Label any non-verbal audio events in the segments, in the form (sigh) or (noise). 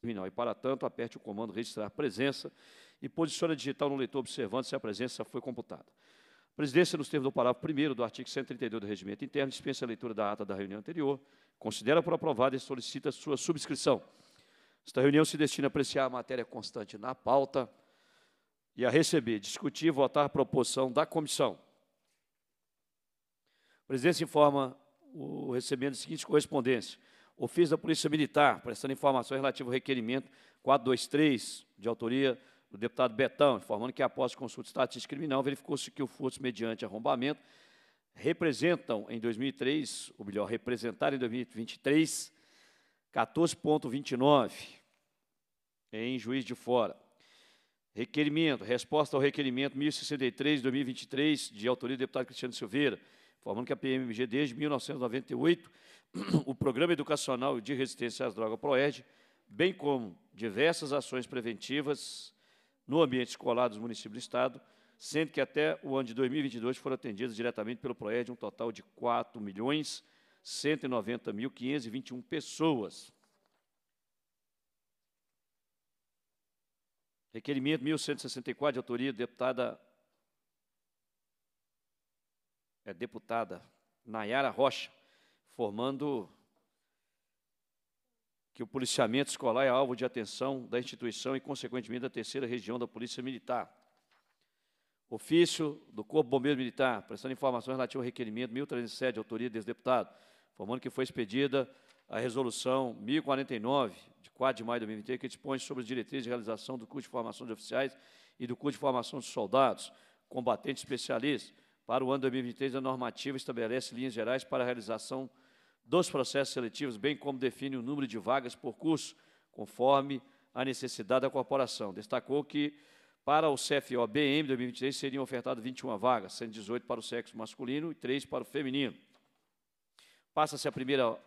terminal. E, para tanto, aperte o comando registrar presença e posicione a digital no leitor observando se a presença foi computada. A presidência, nos termos do parágrafo 1 do artigo 132 do Regimento Interno, dispensa a leitura da ata da reunião anterior, considera por aprovada e solicita sua subscrição. Esta reunião se destina a apreciar a matéria constante na pauta e a receber, discutir e votar a proposição da comissão. A presidência informa o recebimento da seguintes correspondências ofício da Polícia Militar, prestando informações relativas ao requerimento 423, de autoria do deputado Betão, informando que após consulta de estatística criminal, verificou-se que o furto mediante arrombamento representam em 2003, ou melhor, representaram em 2023, 14,29 em juiz de fora. Requerimento, resposta ao requerimento 1063 de 2023, de autoria do deputado Cristiano Silveira, Formando que a PMG, desde 1998, (clears throat) o Programa Educacional de Resistência às Drogas PROED, bem como diversas ações preventivas no ambiente escolar dos municípios do Estado, sendo que até o ano de 2022 foram atendidas diretamente pelo PROED um total de 4 milhões 190.521 pessoas. Requerimento 1164, de autoria deputada é deputada Nayara Rocha, formando que o policiamento escolar é alvo de atenção da instituição e, consequentemente, da terceira região da Polícia Militar. Ofício do Corpo Bombeiro Militar, prestando informações relativas ao requerimento 1307, autoria desse deputado, formando que foi expedida a resolução 1049, de 4 de maio de 2023, que dispõe sobre as diretrizes de realização do curso de formação de oficiais e do curso de formação de soldados, combatentes especialistas, para o ano 2023, a normativa estabelece linhas gerais para a realização dos processos seletivos, bem como define o número de vagas por curso, conforme a necessidade da corporação. Destacou que para o CFOBM 2023 seriam ofertadas 21 vagas, 118 para o sexo masculino e 3 para o feminino. Passa-se a primeira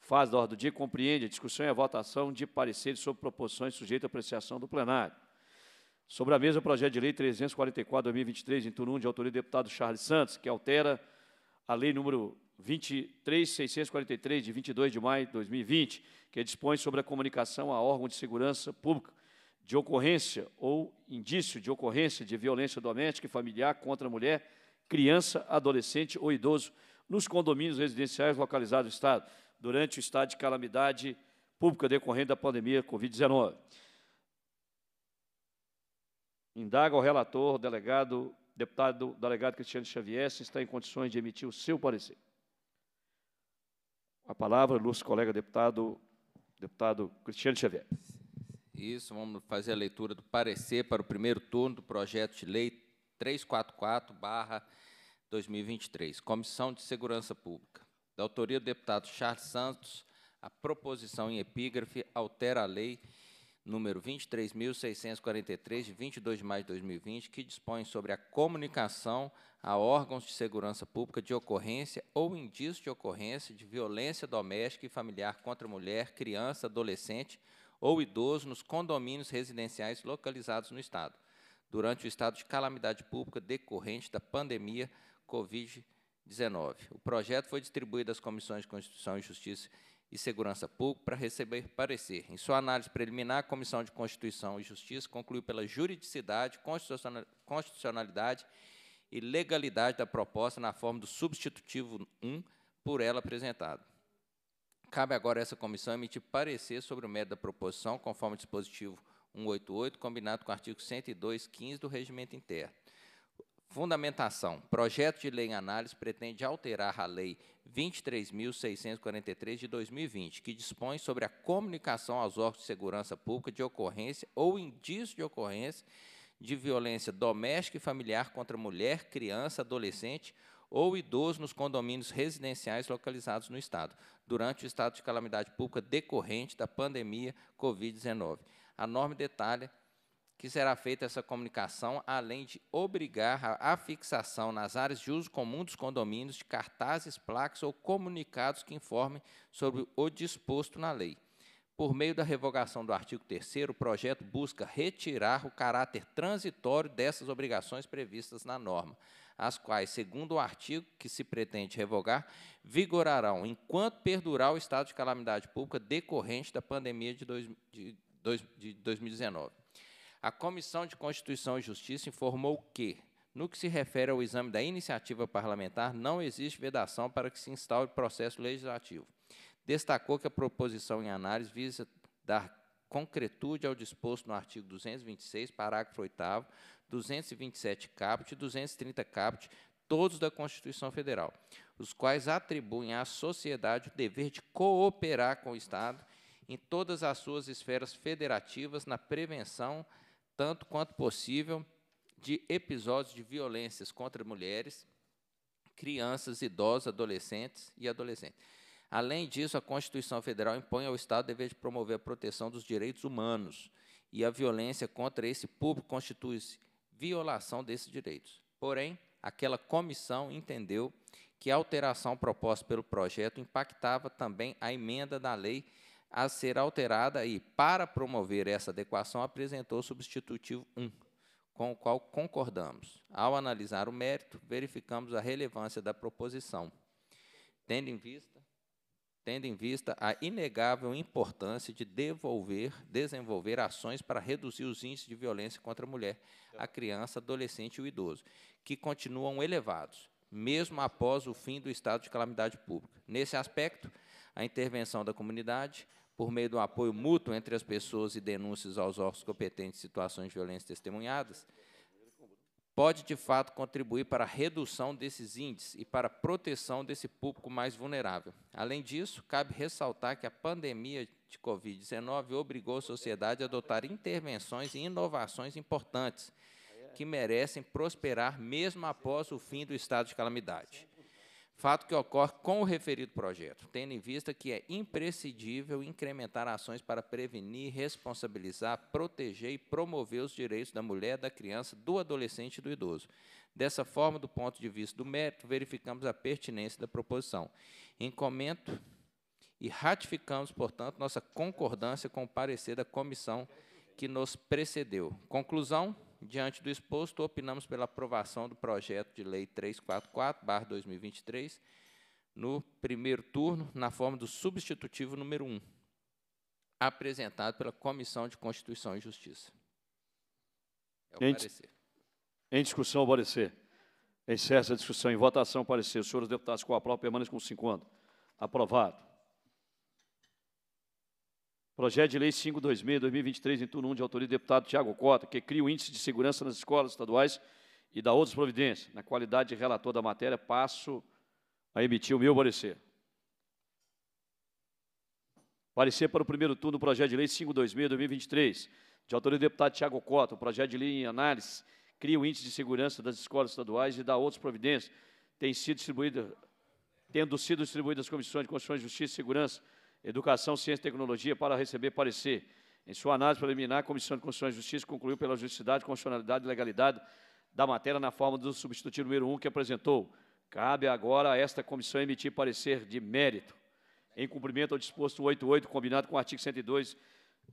fase da ordem do dia, compreende a discussão e a votação de pareceres sobre proposições sujeitas à apreciação do plenário. Sobre a mesa, o projeto de lei 344-2023, em turno 1, de autoria do deputado Charles Santos, que altera a lei número 23643, de 22 de maio de 2020, que dispõe sobre a comunicação a órgão de segurança pública de ocorrência ou indício de ocorrência de violência doméstica e familiar contra a mulher, criança, adolescente ou idoso nos condomínios residenciais localizados no Estado, durante o estado de calamidade pública decorrente da pandemia Covid-19. Indaga ao relator, delegado, deputado delegado Cristiano Xavier, se está em condições de emitir o seu parecer. A palavra, ilustre colega deputado, deputado Cristiano Xavier. Isso, vamos fazer a leitura do parecer para o primeiro turno do projeto de lei 344-2023, Comissão de Segurança Pública. Da autoria do deputado Charles Santos, a proposição em epígrafe altera a lei número 23.643, de 22 de maio de 2020, que dispõe sobre a comunicação a órgãos de segurança pública de ocorrência ou indício de ocorrência de violência doméstica e familiar contra mulher, criança, adolescente ou idoso nos condomínios residenciais localizados no Estado, durante o estado de calamidade pública decorrente da pandemia Covid-19. O projeto foi distribuído às Comissões de Constituição e Justiça e Segurança Pública para receber parecer. Em sua análise preliminar, a Comissão de Constituição e Justiça concluiu pela juridicidade, constitucionalidade e legalidade da proposta na forma do substitutivo 1 por ela apresentado. Cabe agora a essa comissão emitir parecer sobre o mérito da proposição, conforme o dispositivo 188, combinado com o artigo 102, do Regimento Interno. Fundamentação. Projeto de lei em análise pretende alterar a Lei 23.643 de 2020, que dispõe sobre a comunicação aos órgãos de segurança pública de ocorrência ou indício de ocorrência de violência doméstica e familiar contra mulher, criança, adolescente ou idoso nos condomínios residenciais localizados no Estado, durante o estado de calamidade pública decorrente da pandemia Covid-19. A norma detalha que será feita essa comunicação, além de obrigar a fixação nas áreas de uso comum dos condomínios de cartazes, placas ou comunicados que informem sobre o disposto na lei. Por meio da revogação do artigo 3 o projeto busca retirar o caráter transitório dessas obrigações previstas na norma, as quais, segundo o artigo que se pretende revogar, vigorarão enquanto perdurar o estado de calamidade pública decorrente da pandemia de, dois, de, dois, de 2019. A Comissão de Constituição e Justiça informou que, no que se refere ao exame da iniciativa parlamentar, não existe vedação para que se instaure processo legislativo. Destacou que a proposição em análise visa dar concretude ao disposto no artigo 226, parágrafo 8º, 227 caput e 230 caput, todos da Constituição Federal, os quais atribuem à sociedade o dever de cooperar com o Estado em todas as suas esferas federativas na prevenção tanto quanto possível, de episódios de violências contra mulheres, crianças, idosos, adolescentes e adolescentes. Além disso, a Constituição Federal impõe ao Estado o dever de promover a proteção dos direitos humanos, e a violência contra esse público constitui-se violação desses direitos. Porém, aquela comissão entendeu que a alteração proposta pelo projeto impactava também a emenda da lei a ser alterada e, para promover essa adequação, apresentou substitutivo 1, com o qual concordamos. Ao analisar o mérito, verificamos a relevância da proposição, tendo em vista tendo em vista a inegável importância de devolver, desenvolver ações para reduzir os índices de violência contra a mulher, a criança, adolescente e o idoso, que continuam elevados, mesmo após o fim do estado de calamidade pública. Nesse aspecto, a intervenção da comunidade por meio do apoio mútuo entre as pessoas e denúncias aos órgãos competentes de situações de violência testemunhadas, pode, de fato, contribuir para a redução desses índices e para a proteção desse público mais vulnerável. Além disso, cabe ressaltar que a pandemia de Covid-19 obrigou a sociedade a adotar intervenções e inovações importantes que merecem prosperar mesmo após o fim do estado de calamidade fato que ocorre com o referido projeto, tendo em vista que é imprescindível incrementar ações para prevenir, responsabilizar, proteger e promover os direitos da mulher, da criança, do adolescente e do idoso. Dessa forma, do ponto de vista do mérito, verificamos a pertinência da proposição. comento e ratificamos, portanto, nossa concordância com o parecer da comissão que nos precedeu. Conclusão? diante do exposto, opinamos pela aprovação do projeto de lei 344/2023 no primeiro turno, na forma do substitutivo número 1, apresentado pela Comissão de Constituição e Justiça. É em, em, discussão, o parecer. Encerra essa discussão. Em votação, parecer. Os senhores deputados com a prova permanecem com 50. Aprovado. Projeto de Lei 526-2023, em turno 1, de autoria do deputado Tiago Cota, que cria o Índice de Segurança nas Escolas Estaduais e da outras providências. Na qualidade de relator da matéria, passo a emitir o meu parecer. Parecer para o primeiro turno do Projeto de Lei 526-2023, de autoria do deputado Tiago Cota. O Projeto de Lei em análise cria o Índice de Segurança das Escolas Estaduais e da outras providências. Tem sido distribuído, tendo sido distribuídas às Comissões de Constituição, Justiça e Segurança Educação, Ciência e Tecnologia para receber parecer. Em sua análise preliminar, a Comissão de Constituição e Justiça concluiu pela justicidade, constitucionalidade e legalidade da matéria na forma do substitutivo número 1 um que apresentou. Cabe agora a esta comissão emitir parecer de mérito. Em cumprimento ao disposto 88, combinado com o artigo 102,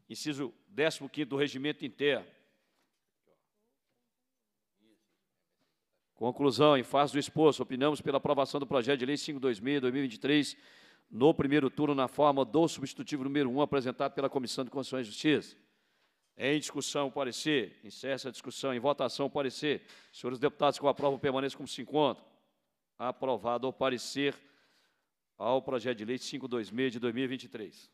inciso 15 do Regimento Interno. Conclusão, em face do exposto, opinamos pela aprovação do projeto de lei 5.2000, 2023, no primeiro turno na forma do substitutivo número 1 um, apresentado pela Comissão de Constituição e Justiça. Em discussão, parecer. Encerra a discussão. Em votação, parecer. Senhores deputados, com aprovam, permaneçam como se encontram. Aprovado o parecer ao projeto de lei 526 de 2023.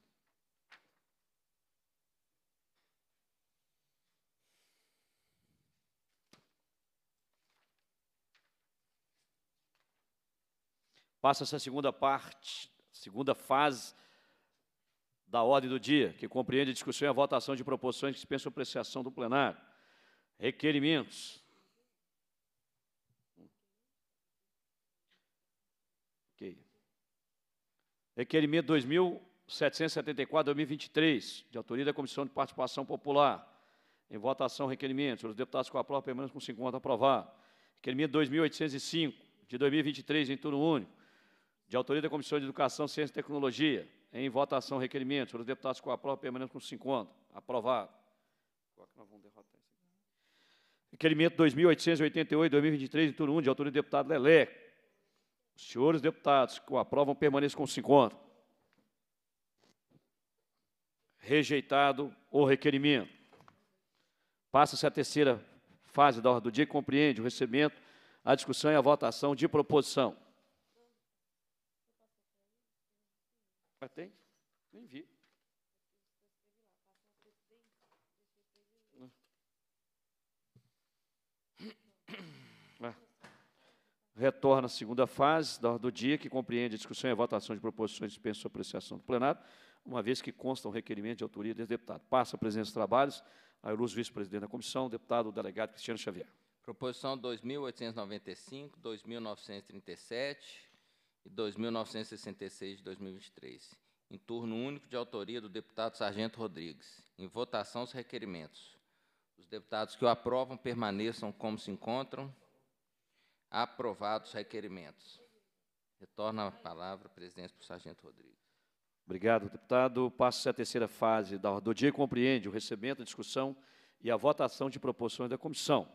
Passa-se a segunda parte Segunda fase da ordem do dia, que compreende a discussão e a votação de proposições que dispensam apreciação do plenário. Requerimentos. Okay. Requerimento 2774-2023, de autoria da Comissão de Participação Popular. Em votação, requerimentos. Os deputados com a prova permanecem com 50 aprovar. Requerimento 2805, de 2023, em turno único de autoria da Comissão de Educação, Ciência e Tecnologia. Em votação, requerimento. Senhores deputados, com a prova, permanente com 50. Aprovado. Qual que nós vamos derrotar aqui? Requerimento 2888, 2023, de turno 1, de autoria do deputado Lelé. Os senhores deputados, com a prova, permaneçam com 50. Rejeitado o requerimento. Passa-se a terceira fase da ordem do dia, que compreende o recebimento, a discussão e a votação de proposição. Mas tem? Nem vi. Ah. Retorna à segunda fase da do dia, que compreende a discussão e a votação de proposições de dispensa apreciação do plenário, uma vez que constam um requerimento de autoria desse deputado. Passa a presença dos trabalhos, a ilustre vice-presidente da comissão, deputado delegado Cristiano Xavier. Proposição 2.895, 2.937, e 2966 de 2023, em turno único de autoria do deputado Sargento Rodrigues. Em votação os requerimentos. Os deputados que o aprovam permaneçam como se encontram. Aprovados os requerimentos. Retorna a palavra, presidente, para o Sargento Rodrigues. Obrigado, deputado. Passa à terceira fase da ordem do dia e compreende o recebimento, a discussão e a votação de proposições da comissão.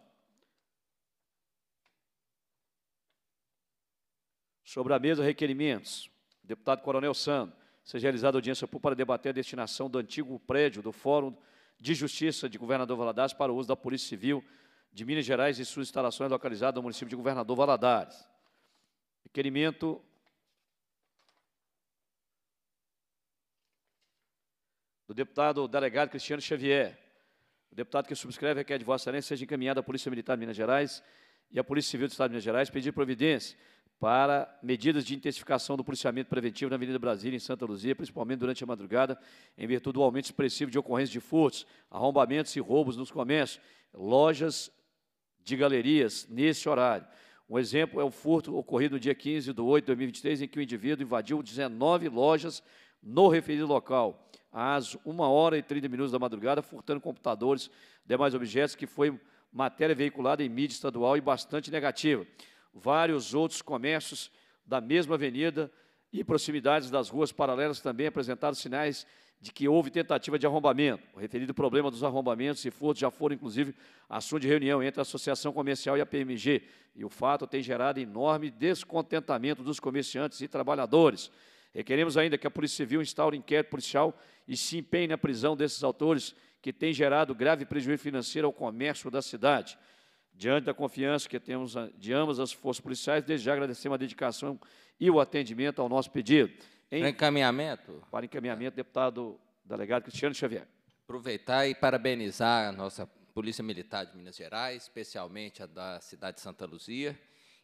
Sobre a mesa, requerimentos. Deputado Coronel Sando, seja realizada audiência pública para debater a destinação do antigo prédio do Fórum de Justiça de Governador Valadares para o uso da Polícia Civil de Minas Gerais e suas instalações localizadas no município de Governador Valadares. Requerimento. Do deputado delegado Cristiano Xavier. O deputado que subscreve requer é de Vossa Excelência seja encaminhada à Polícia Militar de Minas Gerais e à Polícia Civil do Estado de Minas Gerais pedir providência para medidas de intensificação do policiamento preventivo na Avenida Brasília, em Santa Luzia, principalmente durante a madrugada, em virtude do aumento expressivo de ocorrências de furtos, arrombamentos e roubos nos comércios, lojas de galerias nesse horário. Um exemplo é o furto ocorrido no dia 15 de 8 de 2023, em que o indivíduo invadiu 19 lojas no referido local, às 1 hora e 30 minutos da madrugada, furtando computadores, demais objetos, que foi matéria veiculada em mídia estadual e bastante negativa vários outros comércios da mesma avenida e proximidades das ruas paralelas também apresentaram sinais de que houve tentativa de arrombamento. O referido problema dos arrombamentos e furtos já foram, inclusive, assunto de reunião entre a Associação Comercial e a PMG, e o fato tem gerado enorme descontentamento dos comerciantes e trabalhadores. Requeremos ainda que a Polícia Civil instaure inquérito policial e se empenhe na prisão desses autores que tem gerado grave prejuízo financeiro ao comércio da cidade. Diante da confiança que temos ah, de ambas as forças policiais, desde já agradecemos a dedicação e o atendimento ao nosso pedido. Em, para encaminhamento? Para encaminhamento, deputado delegado Cristiano Xavier. Aproveitar e parabenizar a nossa Polícia Militar de Minas Gerais, especialmente a da cidade de Santa Luzia.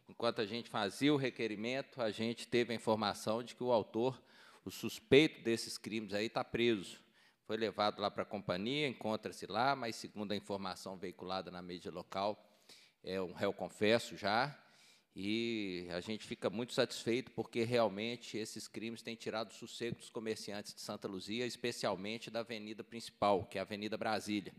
Enquanto a gente fazia o requerimento, a gente teve a informação de que o autor, o suspeito desses crimes aí, está preso. Foi levado lá para a companhia, encontra-se lá, mas, segundo a informação veiculada na mídia local, é um réu confesso já, e a gente fica muito satisfeito porque realmente esses crimes têm tirado o sossego dos comerciantes de Santa Luzia, especialmente da avenida principal, que é a Avenida Brasília.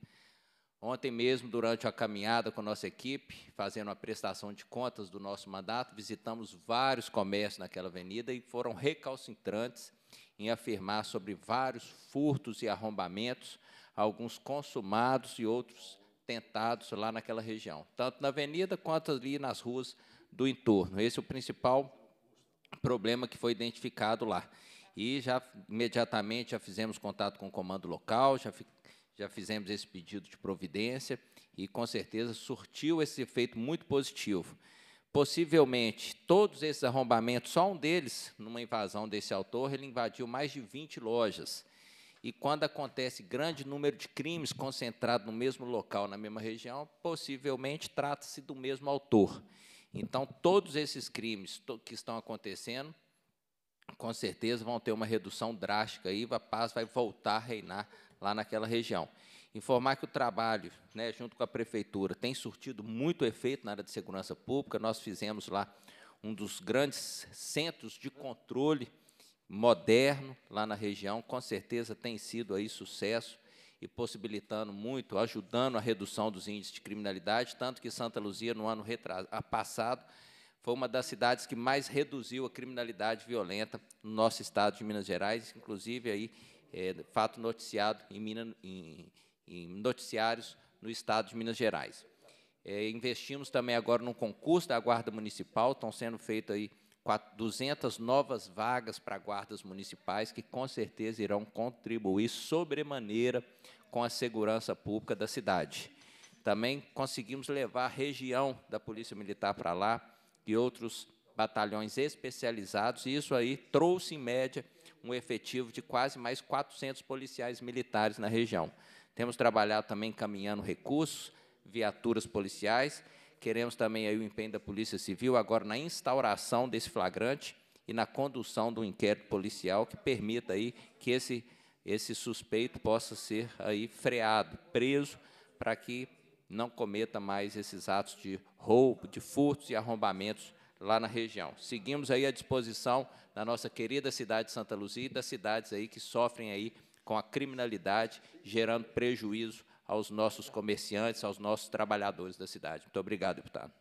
Ontem mesmo, durante a caminhada com a nossa equipe, fazendo a prestação de contas do nosso mandato, visitamos vários comércios naquela avenida e foram recalcitrantes em afirmar sobre vários furtos e arrombamentos, alguns consumados e outros tentados lá naquela região, tanto na avenida quanto ali nas ruas do entorno. Esse é o principal problema que foi identificado lá. E já imediatamente já fizemos contato com o comando local, já, já fizemos esse pedido de providência e com certeza surtiu esse efeito muito positivo. Possivelmente todos esses arrombamentos, só um deles, numa invasão desse autor, ele invadiu mais de 20 lojas. E quando acontece grande número de crimes concentrado no mesmo local, na mesma região, possivelmente trata-se do mesmo autor. Então, todos esses crimes que estão acontecendo, com certeza vão ter uma redução drástica e a paz vai voltar a reinar lá naquela região. Informar que o trabalho, né, junto com a prefeitura, tem surtido muito efeito na área de segurança pública. Nós fizemos lá um dos grandes centros de controle moderno lá na região, com certeza tem sido aí sucesso e possibilitando muito, ajudando a redução dos índices de criminalidade, tanto que Santa Luzia, no ano passado, foi uma das cidades que mais reduziu a criminalidade violenta no nosso estado de Minas Gerais, inclusive aí é, fato noticiado em, Minas, em, em, noticiários no estado de Minas Gerais. É, investimos também agora num concurso da Guarda Municipal, estão sendo feitos aí 200 novas vagas para guardas municipais, que com certeza irão contribuir sobremaneira com a segurança pública da cidade. Também conseguimos levar a região da Polícia Militar para lá e outros batalhões especializados, e isso aí trouxe, em média, um efetivo de quase mais 400 policiais militares na região. Temos trabalhado também caminhando recursos, viaturas policiais Queremos também aí o empenho da Polícia Civil agora na instauração desse flagrante e na condução do inquérito policial que permita aí que esse esse suspeito possa ser aí freado, preso, para que não cometa mais esses atos de roubo, de furtos e arrombamentos lá na região. Seguimos aí à disposição da nossa querida cidade de Santa Luzia e das cidades aí que sofrem aí com a criminalidade, gerando prejuízo aos nossos comerciantes, aos nossos trabalhadores da cidade. Muito obrigado, deputado.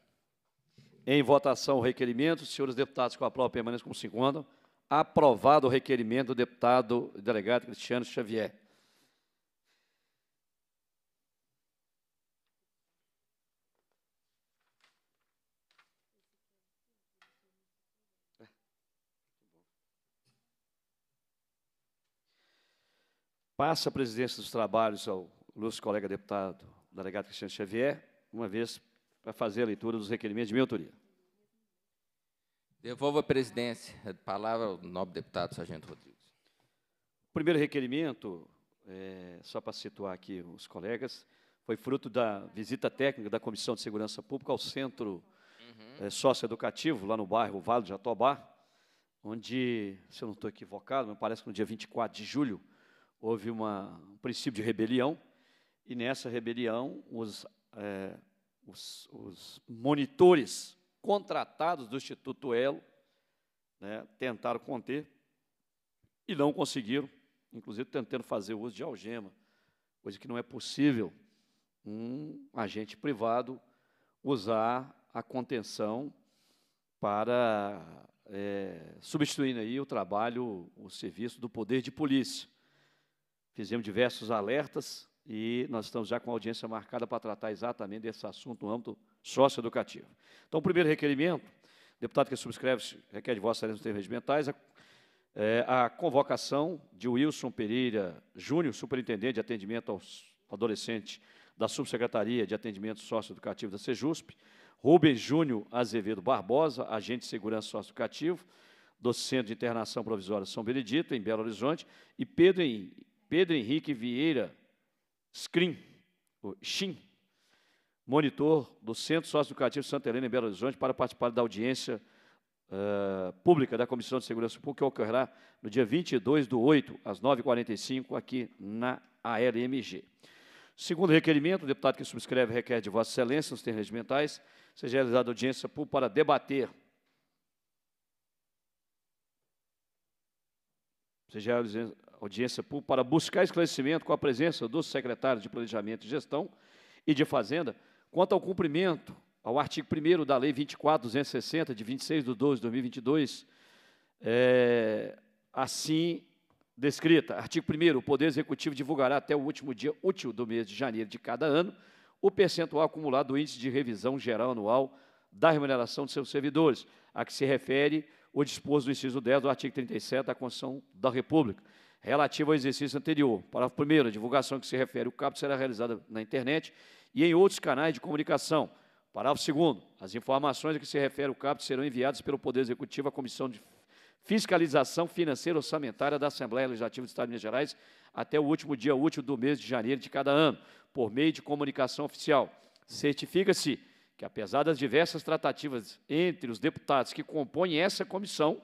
Em votação o requerimento, senhores deputados com a prova permanente como se encontram, aprovado o requerimento do deputado delegado Cristiano Xavier. Passa a presidência dos trabalhos ao nosso colega deputado, delegado Cristiano Xavier, uma vez para fazer a leitura dos requerimentos de minha autoria. Devolvo a presidência. A palavra ao nobre deputado Sargento Rodrigues. O primeiro requerimento, é, só para situar aqui os colegas, foi fruto da visita técnica da Comissão de Segurança Pública ao Centro uhum. é, Socioeducativo, lá no bairro Vale de Jatobá, onde, se eu não estou equivocado, me parece que no dia 24 de julho, houve uma, um princípio de rebelião, e nessa rebelião, os, é, os, os monitores contratados do Instituto Elo né, tentaram conter e não conseguiram, inclusive tentando fazer uso de algema, coisa que não é possível um agente privado usar a contenção para é, substituindo aí o trabalho, o serviço do poder de polícia. Fizemos diversos alertas, e nós estamos já com audiência marcada para tratar exatamente desse assunto no âmbito socioeducativo. Então, o primeiro requerimento, deputado que subscreve, requer de vossa excelência nos termos regimentais, a, é, é, a convocação de Wilson Pereira Júnior, superintendente de atendimento aos adolescentes da Subsecretaria de Atendimento Socioeducativo da Sejusp, Rubens Júnior Azevedo Barbosa, agente de segurança socioeducativo do Centro de Internação Provisória São Benedito, em Belo Horizonte, e Pedro, Pedro Henrique Vieira screen, o SHIM, monitor do Centro Socioeducativo Santa Helena em Belo Horizonte para participar da audiência uh, pública da Comissão de Segurança Pública, que ocorrerá no dia 22 do 8, às 9h45, aqui na ALMG. Segundo requerimento, o deputado que subscreve requer de Vossa Excelência, nos termos regimentais, seja realizada audiência pública para debater. Seja audiência pública para buscar esclarecimento com a presença dos secretários de Planejamento e Gestão e de Fazenda quanto ao cumprimento ao artigo 1 da Lei 24.260, de 26 de 12 de 2022, é, eh, assim descrita. Artigo 1 O Poder Executivo divulgará até o último dia útil do mês de janeiro de cada ano o percentual acumulado do Índice de Revisão Geral Anual da Remuneração de seus servidores, a que se refere o disposto do inciso 10 do artigo 37 da Constituição da República relativo ao exercício anterior. Parágrafo 1. A divulgação que se refere o capto será realizada na internet e em outros canais de comunicação. Parágrafo 2. As informações a que se refere o capto serão enviadas pelo Poder Executivo à Comissão de Fiscalização Financeira e Orçamentária da Assembleia Legislativa do Estado de Minas Gerais até o último dia útil do mês de janeiro de cada ano, por meio de comunicação oficial. Certifica-se que, apesar das diversas tratativas entre os deputados que compõem essa comissão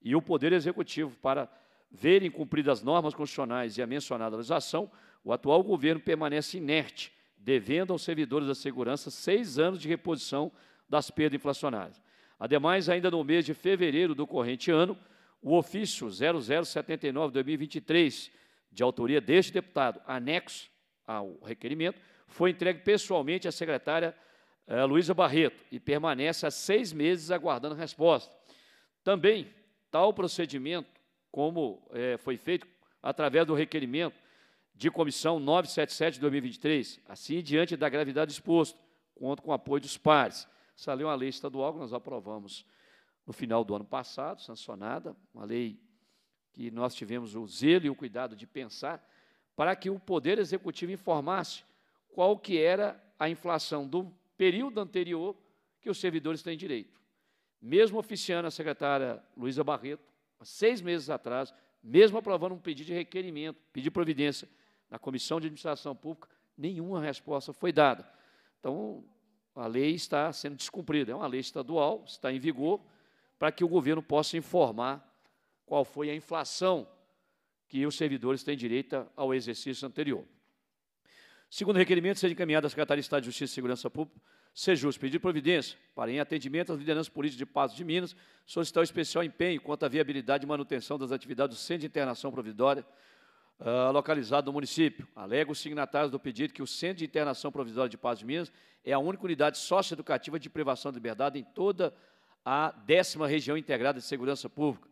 e o Poder Executivo para verem cumpridas as normas constitucionais e a mencionada legislação, o atual governo permanece inerte, devendo aos servidores da segurança seis anos de reposição das perdas inflacionárias. Ademais, ainda no mês de fevereiro do corrente ano, o ofício 0079-2023, de autoria deste deputado, anexo ao requerimento, foi entregue pessoalmente à secretária eh, Luísa Barreto e permanece há seis meses aguardando resposta. Também, tal procedimento como é, foi feito através do requerimento de comissão 977-2023, assim diante da gravidade exposto, conto com o apoio dos pares. Saiu uma lei estadual que nós aprovamos no final do ano passado, sancionada, uma lei que nós tivemos o zelo e o cuidado de pensar para que o Poder Executivo informasse qual que era a inflação do período anterior que os servidores têm direito. Mesmo oficiando a secretária Luísa Barreto, seis meses atrás, mesmo aprovando um pedido de requerimento, pedir providência na Comissão de Administração Pública, nenhuma resposta foi dada. Então, a lei está sendo descumprida. É uma lei estadual, está em vigor, para que o governo possa informar qual foi a inflação que os servidores têm direito ao exercício anterior. Segundo requerimento, seja encaminhado à Secretaria de Estado de Justiça e Segurança Pública Sejus pedir providência para, em atendimento às lideranças políticas de Passos de Minas, solicitar um especial empenho quanto à viabilidade e manutenção das atividades do Centro de Internação Provisória, uh, localizado no município. Alega os signatários do pedido que o Centro de Internação Provisória de Passos de Minas é a única unidade socioeducativa de privação de liberdade em toda a décima região integrada de segurança pública.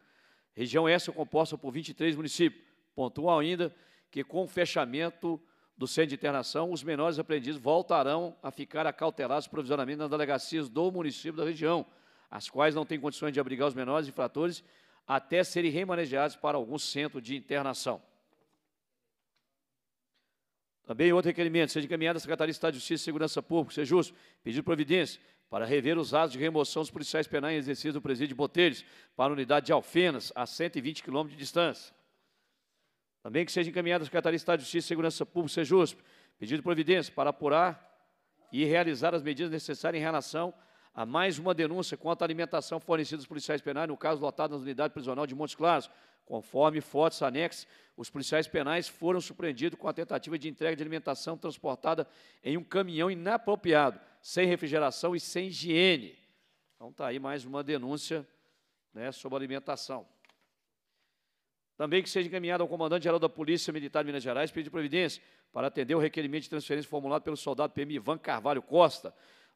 Região essa é composta por 23 municípios. Pontual ainda que, com o fechamento do Centro de Internação, os menores aprendizes voltarão a ficar acautelados provisoriamente nas delegacias do município da região, as quais não têm condições de abrigar os menores infratores até serem remanejados para algum centro de internação. Também outro requerimento, seja encaminhada à Secretaria de Estado de Justiça e Segurança Pública, seja justo, pedido providência para rever os atos de remoção dos policiais penais em exercício do presídio de Botelhos para a unidade de Alfenas, a 120 quilômetros de distância. Também que seja encaminhado à Secretaria de Estado de Justiça e Segurança Pública, SEJUSP, pedido de providência para apurar e realizar as medidas necessárias em relação a mais uma denúncia quanto à alimentação fornecida aos policiais penais, no caso lotado nas unidades Prisional de Montes Claros. Conforme fotos anexas, os policiais penais foram surpreendidos com a tentativa de entrega de alimentação transportada em um caminhão inapropriado, sem refrigeração e sem higiene. Então está aí mais uma denúncia né, sobre alimentação. Também que seja encaminhado ao comandante-geral da Polícia Militar de Minas Gerais pedir providência para atender o requerimento de transferência formulado pelo soldado PM Ivan Carvalho Costa,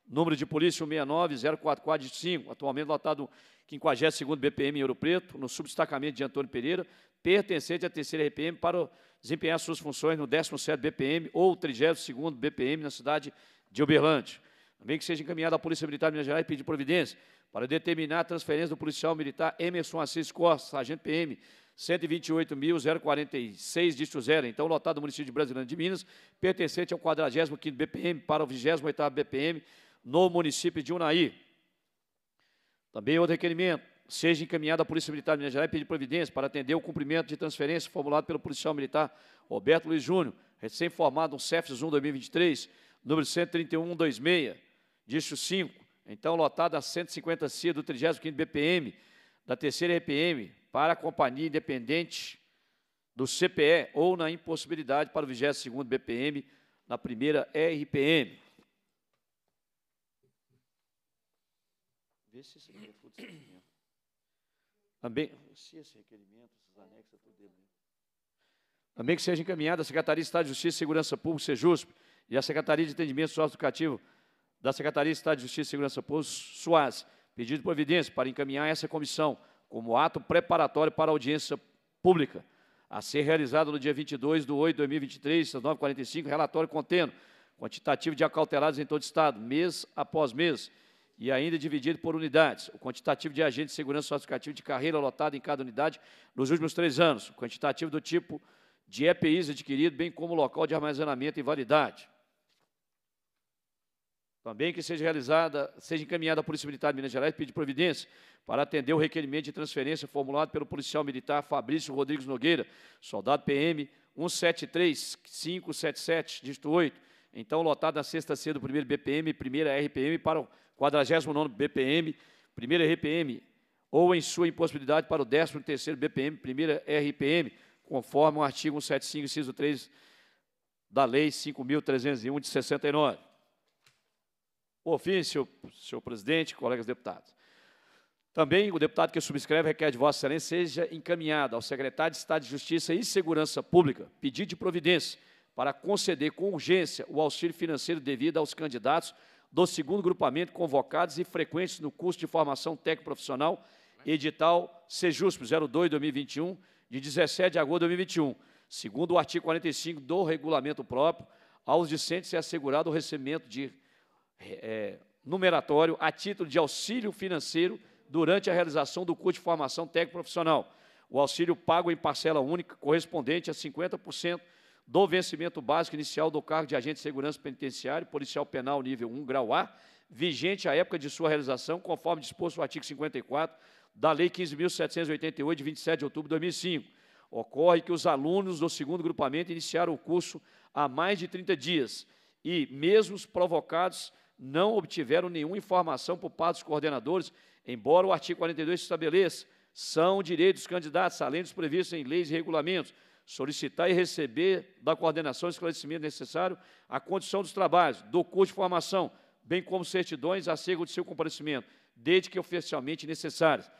número de polícia 169 044 atualmente lotado 52º BPM em Ouro Preto, no subdestacamento de Antônio Pereira, pertencente à terceira RPM para desempenhar suas funções no 17º BPM ou 32º BPM na cidade de Uberlândia. Também que seja encaminhado à Polícia Militar de Minas Gerais pedir providência para determinar a transferência do policial militar Emerson Assis Costa, sargento PM, 128.046 dígitos zero, então lotado do município de Brasilândia de Minas, pertencente ao 45º BPM para o 28º BPM no município de Unai. Também outro requerimento, seja encaminhado à Polícia Militar de Minas Gerais e pedir providência para atender o cumprimento de transferência formulado pelo policial militar Roberto Luiz Júnior, recém-formado no um CEFES 1 2023, número 13126, dígito 5, então lotado a 150 CIA do 35º BPM, da terceira RPM, para a companhia independente do CPE ou na impossibilidade para o 22º BPM na primeira RPM. Vê se esse Também, se esse requerimento, esses anexos, eu é tudo né? Também que seja encaminhada à Secretaria de Estado de Justiça e Segurança Pública, SEJUSP, e à Secretaria de Atendimento Socioeducativo da Secretaria de Estado de Justiça e Segurança Pública, SUAS, pedido de providência para encaminhar essa comissão como ato preparatório para audiência pública, a ser realizada no dia 22 de 8 de 2023, às 9h45, relatório contendo quantitativo de acautelados em todo o Estado, mês após mês, e ainda dividido por unidades, o quantitativo de agentes de segurança classificativo de carreira lotado em cada unidade nos últimos três anos, o quantitativo do tipo de EPIs adquirido, bem como o local de armazenamento e validade. Também que seja realizada, seja encaminhada à Polícia Militar de Minas Gerais pedir providência para atender o requerimento de transferência formulado pelo policial militar Fabrício Rodrigues Nogueira, soldado PM 173577, dígito 8, então lotado na sexta-feira do primeiro BPM, primeira RPM para o 49º BPM, primeira RPM, ou em sua impossibilidade para o 13º BPM, primeira RPM, conforme o artigo 175, inciso 3 da Lei 5.301, de 69 ofício, senhor presidente, colegas deputados. Também o deputado que subscreve requer de Vossa Excelência seja encaminhado ao secretário de Estado de Justiça e Segurança Pública pedido de providência para conceder com urgência o auxílio financeiro devido aos candidatos do segundo grupamento convocados e frequentes no curso de formação técnico-profissional edital Sejusp 02-2021, de 17 de agosto de 2021, segundo o artigo 45 do regulamento próprio, aos discentes é assegurado o recebimento de é, numeratório a título de auxílio financeiro durante a realização do curso de formação técnico-profissional. O auxílio pago em parcela única, correspondente a 50% do vencimento básico inicial do cargo de agente de segurança penitenciário, policial penal nível 1, grau A, vigente à época de sua realização, conforme disposto no artigo 54 da Lei 15.788, de 27 de outubro de 2005. Ocorre que os alunos do segundo grupamento iniciaram o curso há mais de 30 dias e, mesmo provocados não obtiveram nenhuma informação por parte dos coordenadores, embora o artigo 42 estabeleça, são direitos dos candidatos, além dos previstos em leis e regulamentos, solicitar e receber da coordenação o esclarecimento necessário à condição dos trabalhos, do curso de formação, bem como certidões acerca do seu comparecimento, desde que oficialmente necessárias.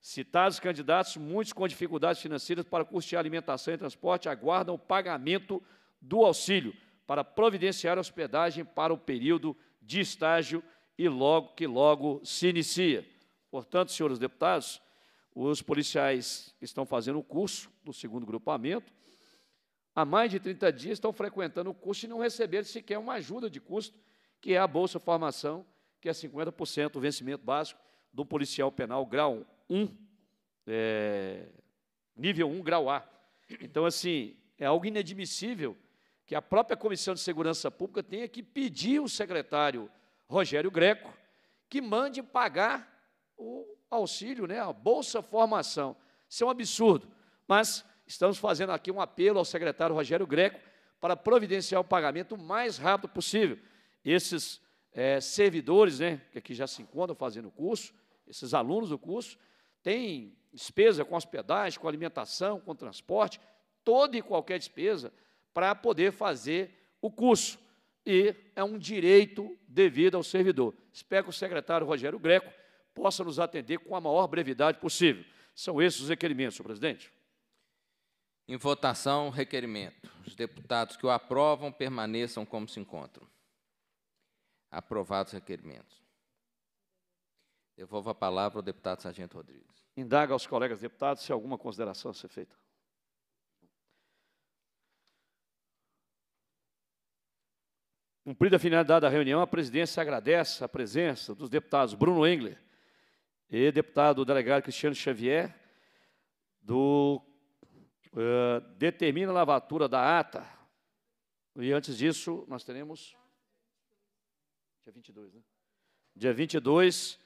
Citados candidatos, muitos com dificuldades financeiras para custear alimentação e transporte, aguardam o pagamento do auxílio para providenciar hospedagem para o período de estágio e logo que logo se inicia. Portanto, senhores deputados, os policiais estão fazendo o curso do segundo grupamento. Há mais de 30 dias estão frequentando o curso e não receberam sequer uma ajuda de custo, que é a Bolsa Formação, que é 50% do vencimento básico do policial penal grau 1, é, nível 1, grau A. Então, assim, é algo inadmissível que a própria Comissão de Segurança Pública tenha que pedir o secretário Rogério Greco que mande pagar o auxílio, né, a Bolsa Formação. Isso é um absurdo, mas estamos fazendo aqui um apelo ao secretário Rogério Greco para providenciar o pagamento o mais rápido possível. Esses é, servidores, né, que aqui já se encontram fazendo o curso, esses alunos do curso, têm despesa com hospedagem, com alimentação, com transporte, toda e qualquer despesa, para poder fazer o curso. E é um direito devido ao servidor. Espero que o secretário Rogério Greco possa nos atender com a maior brevidade possível. São esses os requerimentos, senhor presidente. Em votação, requerimento. Os deputados que o aprovam permaneçam como se encontram. Aprovados os requerimentos. Devolvo a palavra ao deputado Sargento Rodrigues. Indaga aos colegas deputados se alguma consideração a ser feita. Cumprida a finalidade da reunião, a presidência agradece a presença dos deputados Bruno Engler e deputado delegado Cristiano Xavier, do uh, determina a lavatura da ata. E antes disso, nós teremos dia 22, né? Dia 22,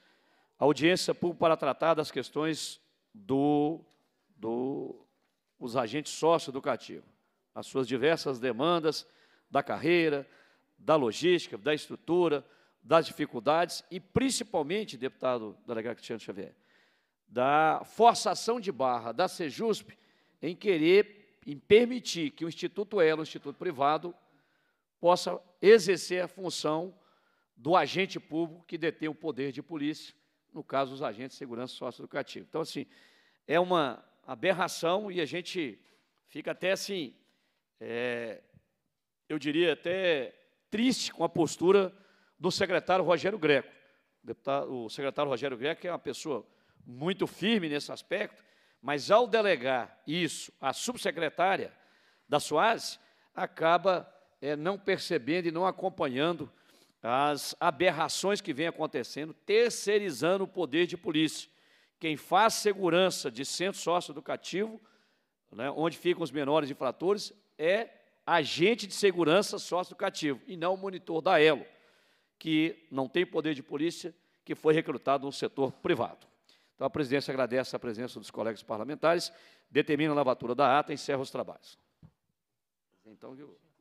audiência pública para tratar das questões do, do agentes socioeducativos, as suas diversas demandas da carreira, da logística, da estrutura, das dificuldades e, principalmente, deputado delegado Cristiano Xavier, da forçação de barra da Sejusp em querer, em permitir que o Instituto Elo, o Instituto Privado, possa exercer a função do agente público que detém o poder de polícia, no caso, os agentes de segurança socioeducativa. Então, assim, é uma aberração e a gente fica até assim, é, eu diria até triste com a postura do secretário Rogério Greco. O, deputado, o secretário Rogério Greco é uma pessoa muito firme nesse aspecto, mas ao delegar isso à subsecretária da Suase acaba é, não percebendo e não acompanhando as aberrações que vêm acontecendo, terceirizando o poder de polícia. Quem faz segurança de centro socioeducativo, né, onde ficam os menores infratores, é agente de segurança sócio cativo e não o monitor da ELO, que não tem poder de polícia, que foi recrutado no setor privado. Então, a presidência agradece a presença dos colegas parlamentares, determina a lavatura da ata e encerra os trabalhos. Então, eu...